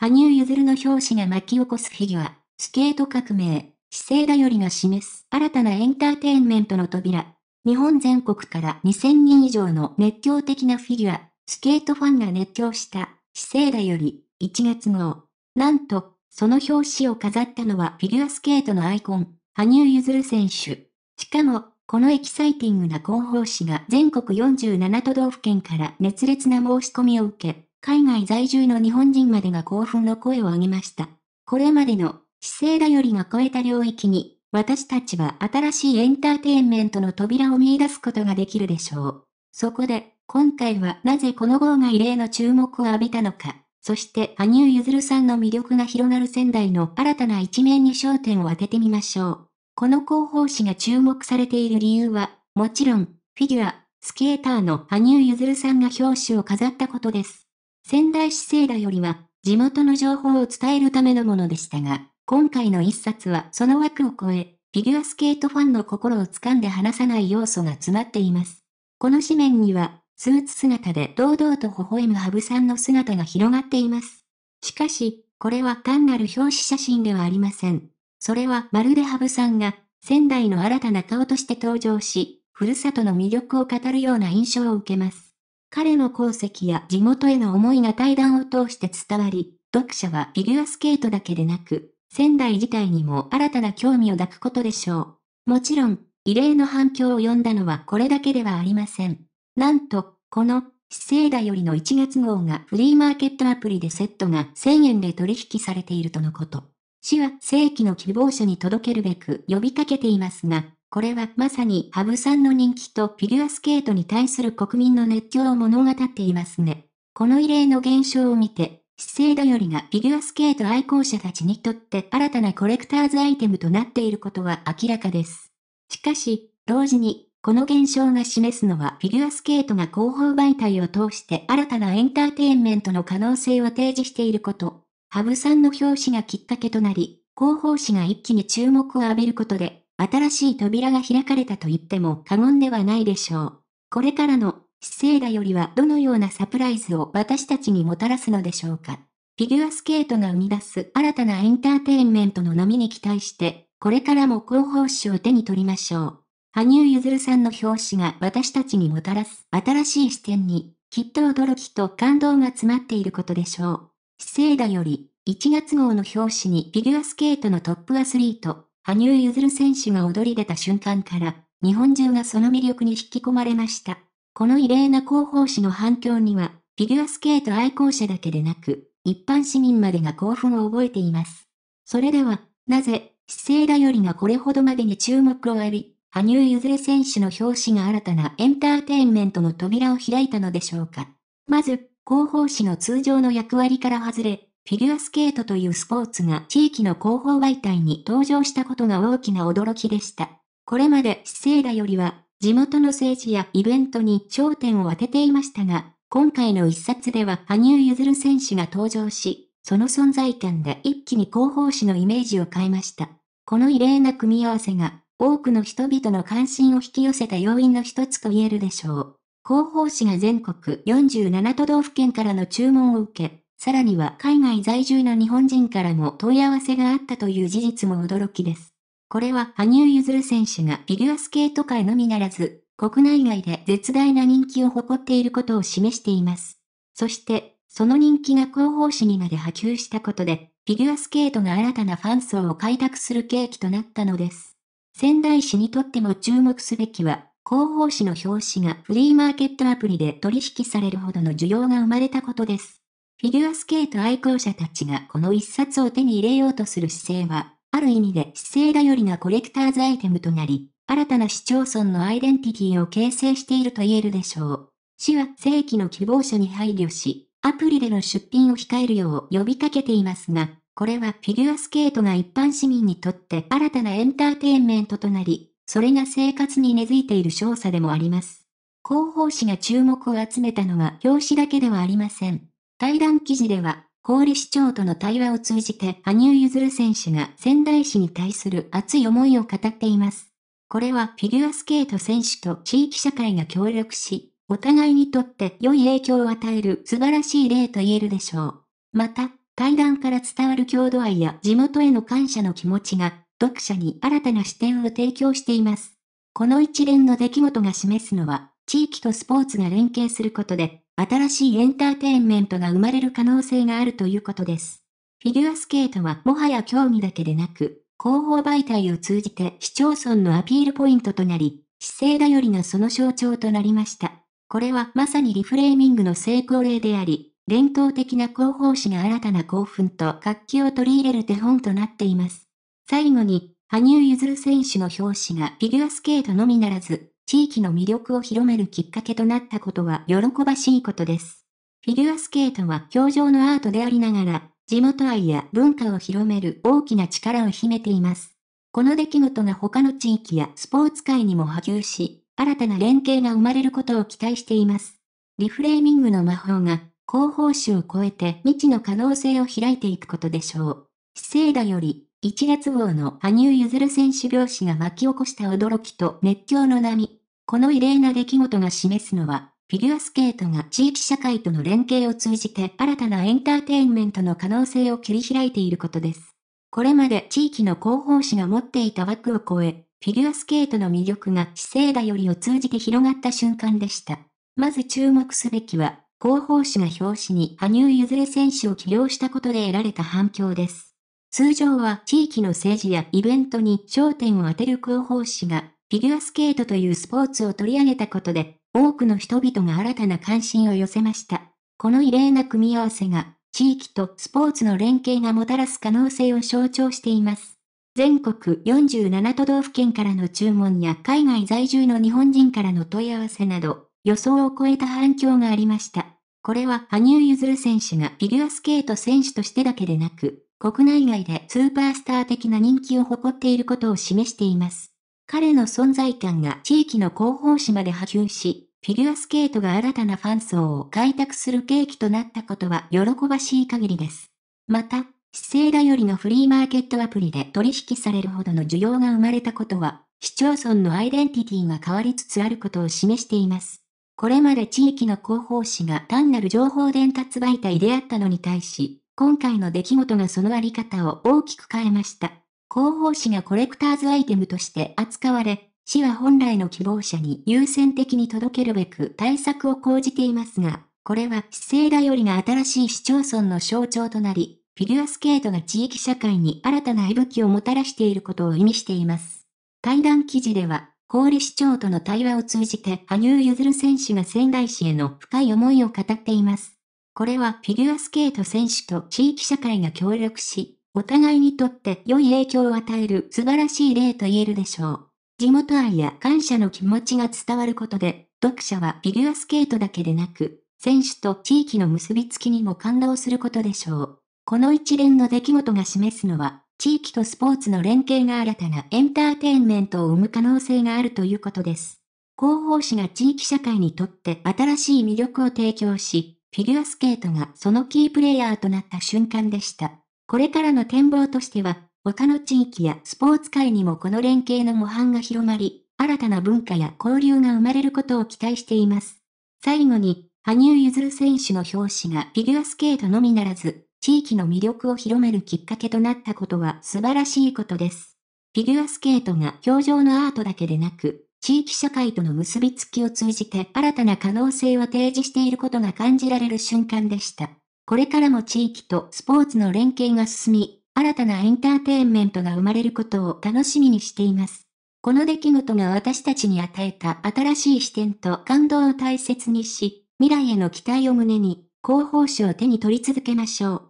羽生結弦の表紙が巻き起こすフィギュア、スケート革命、姿勢だよりが示す新たなエンターテインメントの扉。日本全国から2000人以上の熱狂的なフィギュア、スケートファンが熱狂した姿勢だより1月号。なんと、その表紙を飾ったのはフィギュアスケートのアイコン、羽生結弦選手。しかも、このエキサイティングな広報誌が全国47都道府県から熱烈な申し込みを受け、海外在住の日本人までが興奮の声を上げました。これまでの、姿勢頼りが超えた領域に、私たちは新しいエンターテインメントの扉を見出すことができるでしょう。そこで、今回はなぜこの号が異例の注目を浴びたのか、そして羽生結弦さんの魅力が広がる仙台の新たな一面に焦点を当ててみましょう。この広報誌が注目されている理由は、もちろん、フィギュア、スケーターの羽生結弦さんが表紙を飾ったことです。仙台市聖羅よりは、地元の情報を伝えるためのものでしたが、今回の一冊はその枠を超え、フィギュアスケートファンの心を掴んで離さない要素が詰まっています。この紙面には、スーツ姿で堂々と微笑む羽生さんの姿が広がっています。しかし、これは単なる表紙写真ではありません。それはまるで羽生さんが、仙台の新たな顔として登場し、ふるさとの魅力を語るような印象を受けます。彼の功績や地元への思いが対談を通して伝わり、読者はフィギュアスケートだけでなく、仙台自体にも新たな興味を抱くことでしょう。もちろん、異例の反響を呼んだのはこれだけではありません。なんと、この、資生だよりの1月号がフリーマーケットアプリでセットが1000円で取引されているとのこと。市は正規の希望者に届けるべく呼びかけていますが、これはまさにハブさんの人気とフィギュアスケートに対する国民の熱狂を物語っていますね。この異例の現象を見て、資生堂よりがフィギュアスケート愛好者たちにとって新たなコレクターズアイテムとなっていることは明らかです。しかし、同時に、この現象が示すのはフィギュアスケートが広報媒体を通して新たなエンターテインメントの可能性を提示していること。ハブさんの表紙がきっかけとなり、広報誌が一気に注目を浴びることで、新しい扉が開かれたと言っても過言ではないでしょう。これからの、資生だよりはどのようなサプライズを私たちにもたらすのでしょうか。フィギュアスケートが生み出す新たなエンターテインメントの波に期待して、これからも広報誌を手に取りましょう。羽生結弦さんの表紙が私たちにもたらす新しい視点に、きっと驚きと感動が詰まっていることでしょう。資生だより、1月号の表紙にフィギュアスケートのトップアスリート、羽生結弦選手が踊り出た瞬間から、日本中がその魅力に引き込まれました。この異例な広報誌の反響には、フィギュアスケート愛好者だけでなく、一般市民までが興奮を覚えています。それでは、なぜ、姿勢だよりがこれほどまでに注目を浴び、羽生結弦選手の表紙が新たなエンターテインメントの扉を開いたのでしょうか。まず、広報誌の通常の役割から外れ、フィギュアスケートというスポーツが地域の広報媒体に登場したことが大きな驚きでした。これまで姿勢だよりは、地元の政治やイベントに焦点を当てていましたが、今回の一冊では羽生結弦選手が登場し、その存在感で一気に広報誌のイメージを変えました。この異例な組み合わせが、多くの人々の関心を引き寄せた要因の一つと言えるでしょう。広報誌が全国47都道府県からの注文を受け、さらには海外在住の日本人からも問い合わせがあったという事実も驚きです。これは羽生結弦選手がフィギュアスケート界のみならず、国内外で絶大な人気を誇っていることを示しています。そして、その人気が広報誌にまで波及したことで、フィギュアスケートが新たなファン層を開拓する契機となったのです。仙台市にとっても注目すべきは、広報誌の表紙がフリーマーケットアプリで取引されるほどの需要が生まれたことです。フィギュアスケート愛好者たちがこの一冊を手に入れようとする姿勢は、ある意味で姿勢頼りなコレクターズアイテムとなり、新たな市町村のアイデンティティを形成していると言えるでしょう。市は正規の希望者に配慮し、アプリでの出品を控えるよう呼びかけていますが、これはフィギュアスケートが一般市民にとって新たなエンターテインメントとなり、それが生活に根付いている少佐でもあります。広報誌が注目を集めたのは表紙だけではありません。対談記事では、氷市長との対話を通じて羽生結弦選手が仙台市に対する熱い思いを語っています。これはフィギュアスケート選手と地域社会が協力し、お互いにとって良い影響を与える素晴らしい例と言えるでしょう。また、対談から伝わる郷土愛や地元への感謝の気持ちが、読者に新たな視点を提供しています。この一連の出来事が示すのは、地域とスポーツが連携することで、新しいエンターテインメントが生まれる可能性があるということです。フィギュアスケートはもはや競技だけでなく、広報媒体を通じて市町村のアピールポイントとなり、姿勢頼りなその象徴となりました。これはまさにリフレーミングの成功例であり、伝統的な広報誌が新たな興奮と活気を取り入れる手本となっています。最後に、羽生結弦選手の表紙がフィギュアスケートのみならず、地域の魅力を広めるきっかけとなったことは喜ばしいことです。フィギュアスケートは表情のアートでありながら、地元愛や文化を広める大きな力を秘めています。この出来事が他の地域やスポーツ界にも波及し、新たな連携が生まれることを期待しています。リフレーミングの魔法が、広報誌を超えて未知の可能性を開いていくことでしょう。資生だより1月号の羽生結弦選手描写が巻き起こした驚きと熱狂の波。この異例な出来事が示すのは、フィギュアスケートが地域社会との連携を通じて新たなエンターテインメントの可能性を切り開いていることです。これまで地域の広報誌が持っていた枠を超え、フィギュアスケートの魅力が地政だよりを通じて広がった瞬間でした。まず注目すべきは、広報誌が表紙に羽生結弦選手を起用したことで得られた反響です。通常は地域の政治やイベントに焦点を当てる広報誌が、フィギュアスケートというスポーツを取り上げたことで、多くの人々が新たな関心を寄せました。この異例な組み合わせが、地域とスポーツの連携がもたらす可能性を象徴しています。全国47都道府県からの注文や海外在住の日本人からの問い合わせなど、予想を超えた反響がありました。これは羽生結弦選手がフィギュアスケート選手としてだけでなく、国内外でスーパースター的な人気を誇っていることを示しています。彼の存在感が地域の広報誌まで波及し、フィギュアスケートが新たなファン層を開拓する契機となったことは喜ばしい限りです。また、資生だよりのフリーマーケットアプリで取引されるほどの需要が生まれたことは、市町村のアイデンティティが変わりつつあることを示しています。これまで地域の広報誌が単なる情報伝達媒体であったのに対し、今回の出来事がそのあり方を大きく変えました。広報誌がコレクターズアイテムとして扱われ、市は本来の希望者に優先的に届けるべく対策を講じていますが、これは市政だよりが新しい市町村の象徴となり、フィギュアスケートが地域社会に新たな息吹をもたらしていることを意味しています。対談記事では、郡市長との対話を通じて羽生結弦選手が仙台市への深い思いを語っています。これはフィギュアスケート選手と地域社会が協力し、お互いにとって良い影響を与える素晴らしい例と言えるでしょう。地元愛や感謝の気持ちが伝わることで、読者はフィギュアスケートだけでなく、選手と地域の結びつきにも感動することでしょう。この一連の出来事が示すのは、地域とスポーツの連携が新たなエンターテインメントを生む可能性があるということです。広報誌が地域社会にとって新しい魅力を提供し、フィギュアスケートがそのキープレイヤーとなった瞬間でした。これからの展望としては、他の地域やスポーツ界にもこの連携の模範が広まり、新たな文化や交流が生まれることを期待しています。最後に、羽生結弦選手の表紙がフィギュアスケートのみならず、地域の魅力を広めるきっかけとなったことは素晴らしいことです。フィギュアスケートが表情のアートだけでなく、地域社会との結びつきを通じて新たな可能性を提示していることが感じられる瞬間でした。これからも地域とスポーツの連携が進み、新たなエンターテインメントが生まれることを楽しみにしています。この出来事が私たちに与えた新しい視点と感動を大切にし、未来への期待を胸に、広報誌を手に取り続けましょう。